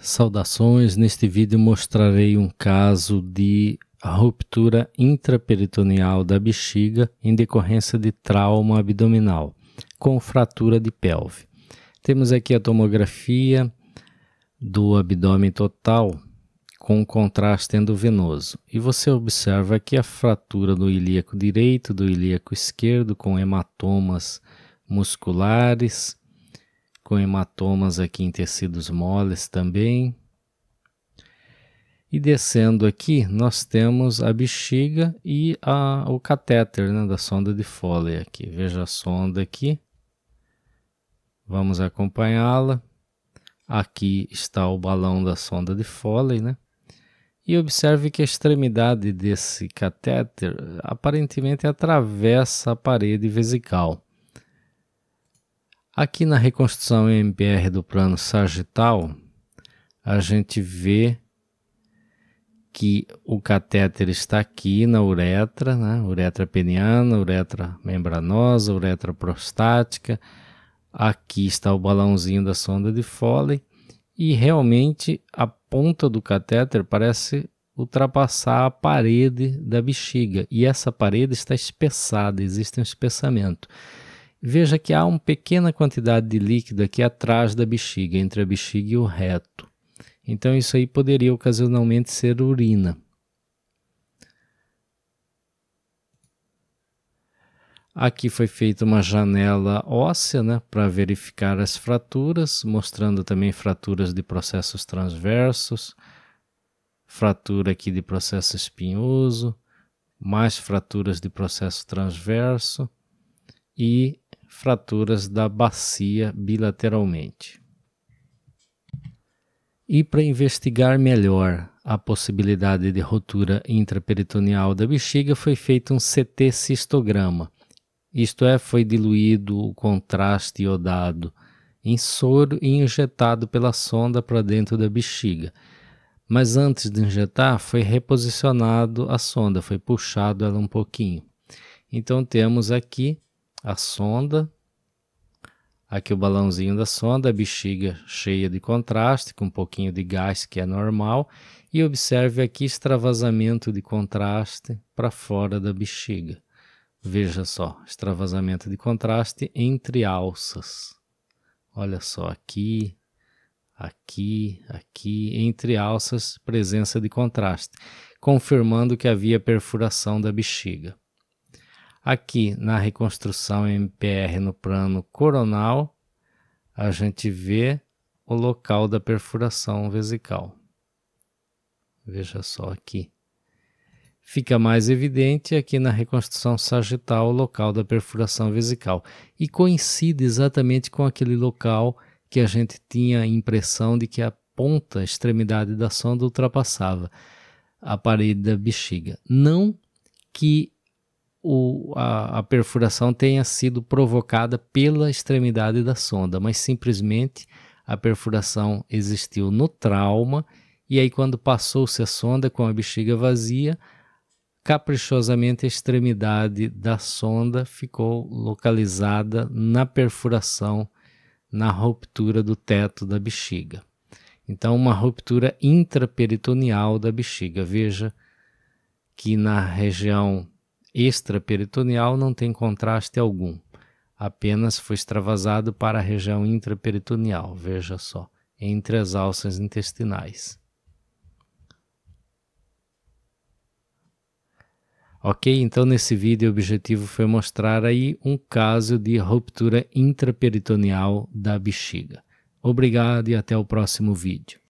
Saudações! Neste vídeo mostrarei um caso de ruptura intraperitoneal da bexiga em decorrência de trauma abdominal com fratura de pelve. Temos aqui a tomografia do abdômen total com contraste endovenoso e você observa aqui a fratura do ilíaco direito, do ilíaco esquerdo com hematomas musculares com hematomas aqui em tecidos moles também. E descendo aqui, nós temos a bexiga e a, o catéter né, da sonda de Foley aqui. Veja a sonda aqui. Vamos acompanhá-la. Aqui está o balão da sonda de Foley, né? E observe que a extremidade desse catéter aparentemente atravessa a parede vesical. Aqui na reconstrução MBR do plano sagital, a gente vê que o catéter está aqui na uretra, né? uretra peniana, uretra membranosa, uretra prostática. Aqui está o balãozinho da sonda de Foley e realmente a ponta do catéter parece ultrapassar a parede da bexiga e essa parede está espessada, existe um espessamento. Veja que há uma pequena quantidade de líquido aqui atrás da bexiga, entre a bexiga e o reto. Então, isso aí poderia ocasionalmente ser urina. Aqui foi feita uma janela óssea né, para verificar as fraturas, mostrando também fraturas de processos transversos, fratura aqui de processo espinhoso, mais fraturas de processo transverso e fraturas da bacia bilateralmente. E para investigar melhor a possibilidade de rotura intraperitoneal da bexiga, foi feito um CT cistograma. Isto é, foi diluído o contraste iodado em soro e injetado pela sonda para dentro da bexiga. Mas antes de injetar, foi reposicionado a sonda, foi puxado ela um pouquinho. Então temos aqui a sonda, aqui o balãozinho da sonda, a bexiga cheia de contraste, com um pouquinho de gás que é normal, e observe aqui extravasamento de contraste para fora da bexiga. Veja só, extravasamento de contraste entre alças. Olha só, aqui, aqui, aqui, entre alças, presença de contraste, confirmando que havia perfuração da bexiga. Aqui na reconstrução MPR no plano coronal, a gente vê o local da perfuração vesical. Veja só aqui. Fica mais evidente aqui na reconstrução sagital o local da perfuração vesical e coincide exatamente com aquele local que a gente tinha a impressão de que a ponta, a extremidade da sonda ultrapassava a parede da bexiga. Não que o, a, a, perfuração tenha sido provocada pela extremidade da sonda, mas simplesmente a perfuração existiu no trauma, e aí, quando passou-se a sonda com a bexiga vazia, caprichosamente a extremidade da sonda ficou localizada na perfuração, na ruptura do teto da bexiga. Então, uma ruptura intraperitoneal da bexiga. Veja que na região extraperitoneal não tem contraste algum, apenas foi extravasado para a região intraperitoneal, veja só, entre as alças intestinais. Ok, então nesse vídeo o objetivo foi mostrar aí um caso de ruptura intraperitoneal da bexiga. Obrigado e até o próximo vídeo.